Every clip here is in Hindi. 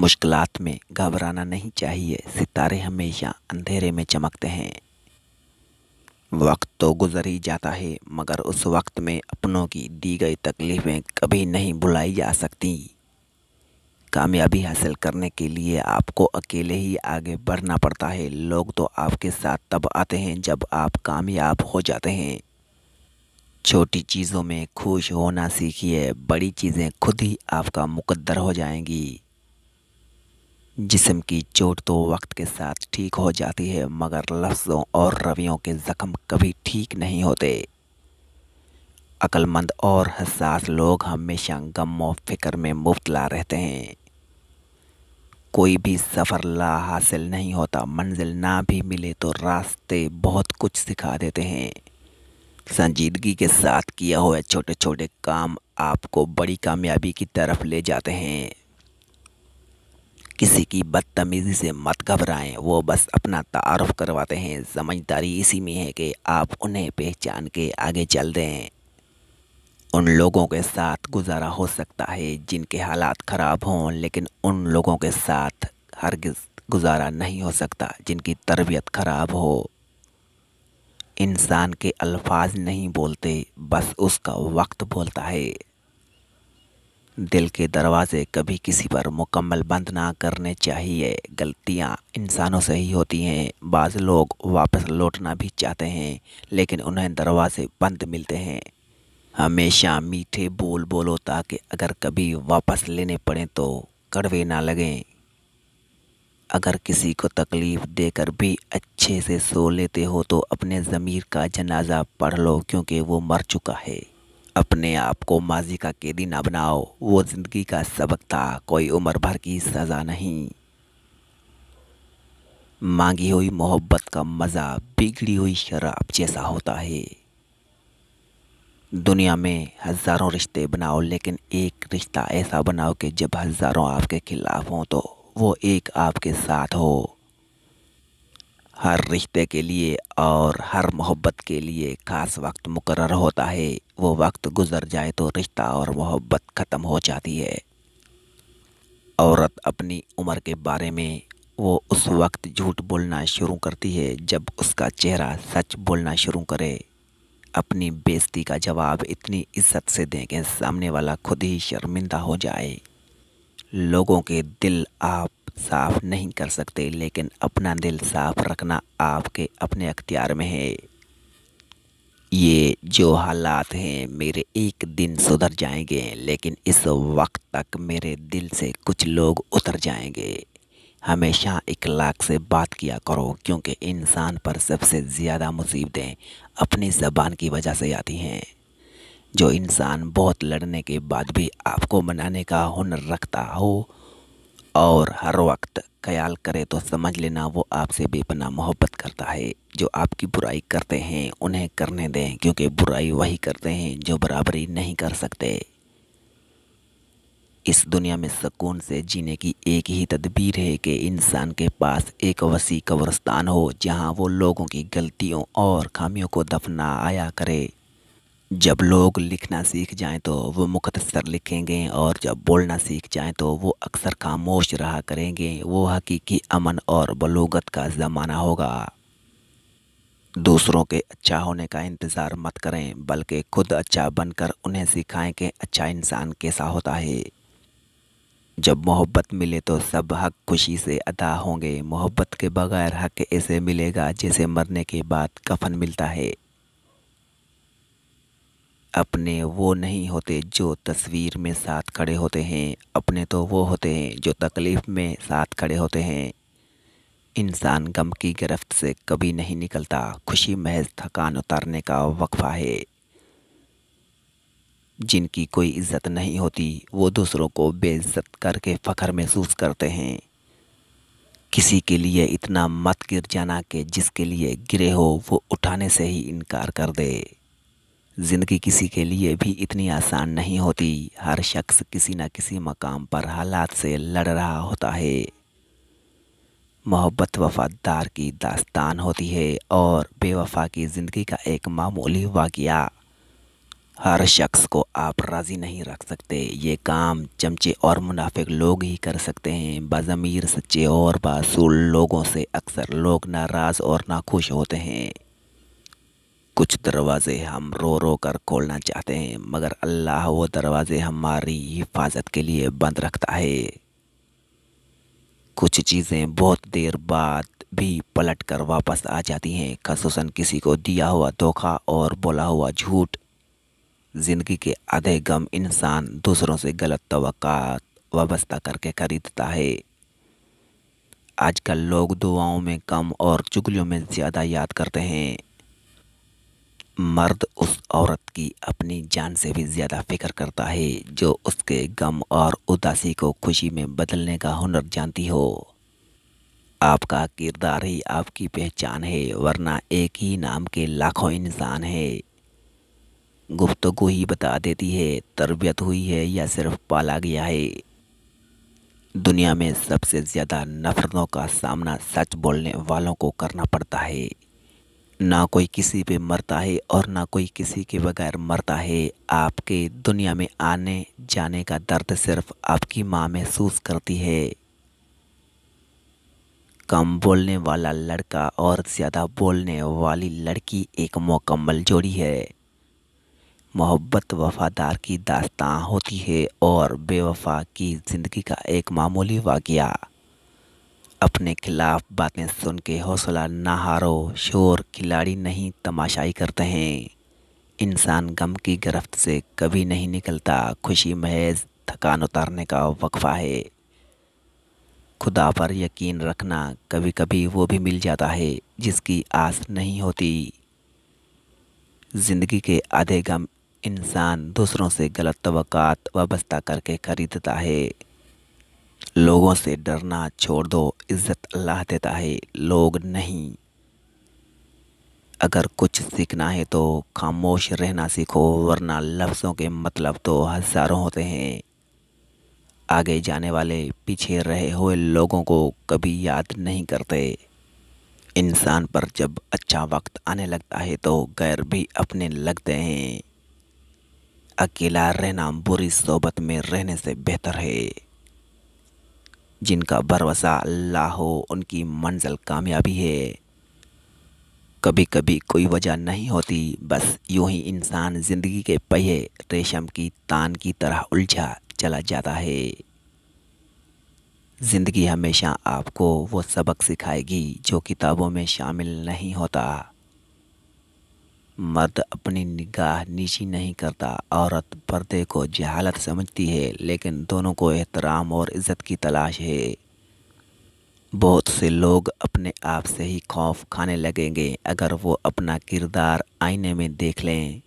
मुश्किलात में घबराना नहीं चाहिए सितारे हमेशा अंधेरे में चमकते हैं वक्त तो गुजर ही जाता है मगर उस वक्त में अपनों की दी गई तकलीफ़ें कभी नहीं भुलाई जा सकती कामयाबी हासिल करने के लिए आपको अकेले ही आगे बढ़ना पड़ता है लोग तो आपके साथ तब आते हैं जब आप कामयाब हो जाते हैं छोटी चीज़ों में खुश होना सीखिए बड़ी चीज़ें खुद ही आपका मुकद्दर हो जाएंगी जिसम की चोट तो वक्त के साथ ठीक हो जाती है मगर लफ्ज़ों और रवियों के ज़ख्म कभी ठीक नहीं होते अक्लमंद और हसास लोग हमेशा गम व फिक्र में मुबतला रहते हैं कोई भी सफ़र ला हासिल नहीं होता मंजिल ना भी मिले तो रास्ते बहुत कुछ सिखा देते हैं संजीदगी के साथ किया हुआ छोटे छोटे काम आपको बड़ी कामयाबी की तरफ ले जाते हैं किसी की बदतमीज़ी से मत घबराएं वो बस अपना तारफ़ करवाते हैं समझदारी इसी में है कि आप उन्हें पहचान के आगे चल दें उन लोगों के साथ गुजारा हो सकता है जिनके हालात ख़राब हों लेकिन उन लोगों के साथ हरगिज़ गुजारा नहीं हो सकता जिनकी तरबियत ख़राब हो इंसान के अल्फाज नहीं बोलते बस उसका वक्त बोलता है दिल के दरवाजे कभी किसी पर मुकम्मल बंद ना करने चाहिए गलतियाँ इंसानों से ही होती हैं बाज़ लोग वापस लौटना भी चाहते हैं लेकिन उन्हें दरवाजे बंद मिलते हैं हमेशा मीठे बोल बोलो ताकि अगर कभी वापस लेने पड़े तो कड़वे ना लगें अगर किसी को तकलीफ़ देकर भी अच्छे से सो लेते हो तो अपने ज़मीर का जनाजा पढ़ लो क्योंकि वो मर चुका है अपने आप को माजी का कैदी ना बनाओ वो ज़िंदगी का सबक था कोई उम्र भर की सज़ा नहीं मांगी हुई मोहब्बत का मज़ा बिगड़ी हुई शराब जैसा होता है दुनिया में हज़ारों रिश्ते बनाओ लेकिन एक रिश्ता ऐसा बनाओ कि जब हज़ारों आपके खिलाफ हों तो वो एक आपके साथ हो हर रिश्ते के लिए और हर मोहब्बत के लिए ख़ास वक्त मुकर होता है वो वक्त गुज़र जाए तो रिश्ता और मोहब्बत ख़त्म हो जाती है औरत अपनी उम्र के बारे में वो उस वक्त झूठ बोलना शुरू करती है जब उसका चेहरा सच बोलना शुरू करे अपनी बेजती का जवाब इतनी इज्जत से दें कि सामने वाला खुद ही शर्मिंदा हो जाए लोगों के दिल आप साफ नहीं कर सकते लेकिन अपना दिल साफ रखना आपके अपने अख्तियार में है ये जो हालात हैं मेरे एक दिन सुधर जाएंगे लेकिन इस वक्त तक मेरे दिल से कुछ लोग उतर जाएंगे हमेशा इखलाक से बात किया करो क्योंकि इंसान पर सबसे ज़्यादा मुसीबतें अपनी ज़बान की वजह से आती हैं जो इंसान बहुत लड़ने के बाद भी आपको मनाने का हुनर रखता हो और हर वक्त ख्याल करें तो समझ लेना वो आपसे बेपना मोहब्बत करता है जो आपकी बुराई करते हैं उन्हें करने दें क्योंकि बुराई वही करते हैं जो बराबरी नहीं कर सकते इस दुनिया में सुकून से जीने की एक ही तदबीर है कि इंसान के पास एक वसी कब्रस्तान हो जहां वो लोगों की गलतियों और खामियों को दफना आया करे जब लोग लिखना सीख जाएं तो वो मुख्तसर लिखेंगे और जब बोलना सीख जाएं तो वो अक्सर खामोश रहा करेंगे वो हकीकी अमन और बलूगत का ज़माना होगा दूसरों के अच्छा होने का इंतज़ार मत करें बल्कि खुद अच्छा बनकर उन्हें सिखाएं कि अच्छा इंसान कैसा होता है जब मोहब्बत मिले तो सब हक खुशी से अदा होंगे मोहब्बत के बगैर हक ऐसे मिलेगा जैसे मरने के बाद कफन मिलता है अपने वो नहीं होते जो तस्वीर में साथ खड़े होते हैं अपने तो वो होते हैं जो तकलीफ़ में साथ खड़े होते हैं इंसान गम की गिरफ्त से कभी नहीं निकलता खुशी महज थकान उतारने का वक्फा है जिनकी कोई इज्जत नहीं होती वो दूसरों को बेइज्जत करके फ़ख्र महसूस करते हैं किसी के लिए इतना मत गिर जाना कि जिसके लिए गिरे हो वो उठाने से ही इनकार कर दे ज़िंदगी किसी के लिए भी इतनी आसान नहीं होती हर शख्स किसी न किसी मकाम पर हालात से लड़ रहा होता है मोहब्बत वफादार की दास्तान होती है और बेवफा की ज़िंदगी का एक मामूली वाक़ हर शख्स को आप राज़ी नहीं रख सकते ये काम चमचे और मुनाफिक लोग ही कर सकते हैं बज़मीर सच्चे और बासूल लोगों से अक्सर लोग नाराज़ और ना खुश होते हैं कुछ दरवाज़े हम रो रो कर खोलना चाहते हैं मगर अल्लाह वो दरवाज़े हमारी हिफाजत के लिए बंद रखता है कुछ चीज़ें बहुत देर बाद भी पलट कर वापस आ जाती हैं खसूस किसी को दिया हुआ धोखा और बोला हुआ झूठ ज़िंदगी के आधे गम इंसान दूसरों से गलत तो वाबस्ता करके खरीदता है आजकल लोग दुआओं में कम और चुगलियों में ज़्यादा याद करते हैं मर्द उस औरत की अपनी जान से भी ज़्यादा फिक्र करता है जो उसके गम और उदासी को खुशी में बदलने का हुनर जानती हो आपका किरदार ही आपकी पहचान है वरना एक ही नाम के लाखों इंसान है गुफ्तगु ही बता देती है तरबियत हुई है या सिर्फ पाला गया है दुनिया में सबसे ज़्यादा नफरतों का सामना सच बोलने वालों को करना पड़ता है ना कोई किसी पे मरता है और ना कोई किसी के बगैर मरता है आपके दुनिया में आने जाने का दर्द सिर्फ आपकी माँ महसूस करती है कम बोलने वाला लड़का और ज़्यादा बोलने वाली लड़की एक मुकम्मल जोड़ी है मोहब्बत वफादार की दास्तां होती है और बेवफा की ज़िंदगी का एक मामूली वाक़ अपने खिलाफ बातें सुन के हौसला ना हारो शोर खिलाड़ी नहीं तमाशाई करते हैं इंसान गम की गिरफ्त से कभी नहीं निकलता खुशी महज थकान उतारने का वक्फा है खुदा पर यकीन रखना कभी कभी वो भी मिल जाता है जिसकी आस नहीं होती ज़िंदगी के आधे गम इंसान दूसरों से गलत तो वाबस्ता करके खरीदता है लोगों से डरना छोड़ दो इज़्ज़त अल्लाह देता है लोग नहीं अगर कुछ सीखना है तो खामोश रहना सीखो वरना लफ्ज़ों के मतलब तो हज़ारों होते हैं आगे जाने वाले पीछे रहे हुए लोगों को कभी याद नहीं करते इंसान पर जब अच्छा वक्त आने लगता है तो गैर भी अपने लगते हैं अकेला रहना बुरी सोबत में रहने से बेहतर है जिनका भरोसा अल्लाह हो उनकी मंजिल कामयाबी है कभी कभी कोई वजह नहीं होती बस यूं ही इंसान ज़िंदगी के पहिए रेशम की तान की तरह उलझा चला जाता है ज़िंदगी हमेशा आपको वो सबक सिखाएगी जो किताबों में शामिल नहीं होता मर्द अपनी निगाह नीची नहीं करता औरत पर्दे को जहालत समझती है लेकिन दोनों को एहतराम और इज़्ज़त की तलाश है बहुत से लोग अपने आप से ही खौफ खाने लगेंगे अगर वो अपना किरदार आईने में देख लें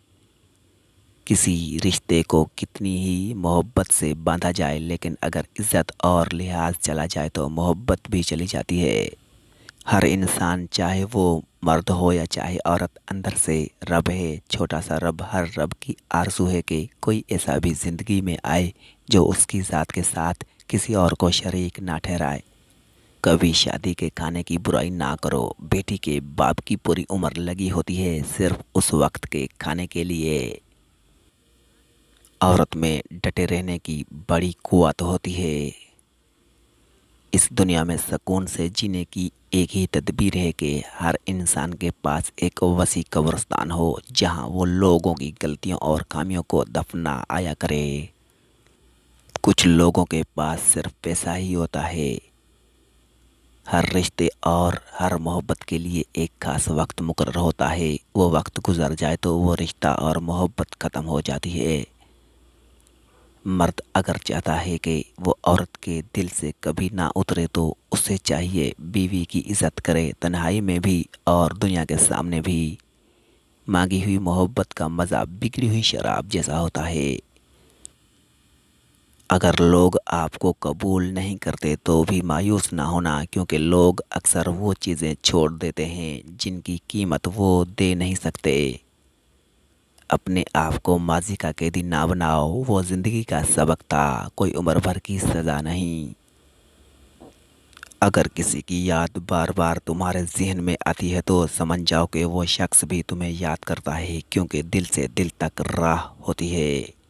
किसी रिश्ते को कितनी ही मोहब्बत से बांधा जाए लेकिन अगर इज़्ज़त और लिहाज चला जाए तो मोहब्बत भी चली जाती है हर इंसान चाहे वो मर्द हो या चाहे औरत अंदर से रब है छोटा सा रब हर रब की आरजू है कि कोई ऐसा भी ज़िंदगी में आए जो उसकी ज़ात के साथ किसी और को शरीक ना ठहराए कभी शादी के खाने की बुराई ना करो बेटी के बाप की पूरी उम्र लगी होती है सिर्फ उस वक्त के खाने के लिए औरत में डटे रहने की बड़ी कुत होती है इस दुनिया में सुकून से जीने की एक ही तदबीर है कि हर इंसान के पास एक वसी कब्रस्तान हो जहां वो लोगों की गलतियों और खामियों को दफना आया करे कुछ लोगों के पास सिर्फ पैसा ही होता है हर रिश्ते और हर मोहब्बत के लिए एक ख़ास वक्त मुकर होता है वो वक्त गुजर जाए तो वो रिश्ता और मोहब्बत ख़त्म हो जाती है मर्द अगर चाहता है कि वो औरत के दिल से कभी ना उतरे तो उसे चाहिए बीवी की इज्जत करे तन्हाई में भी और दुनिया के सामने भी मांगी हुई मोहब्बत का मज़ा बिगड़ी हुई शराब जैसा होता है अगर लोग आपको कबूल नहीं करते तो भी मायूस ना होना क्योंकि लोग अक्सर वो चीज़ें छोड़ देते हैं जिनकी कीमत वो दे नहीं सकते अपने आप को माजी का कैदी ना बनाओ वो ज़िंदगी का सबक था कोई उम्र भर की सज़ा नहीं अगर किसी की याद बार बार तुम्हारे जहन में आती है तो समझ जाओ कि वो शख्स भी तुम्हें याद करता है क्योंकि दिल से दिल तक राह होती है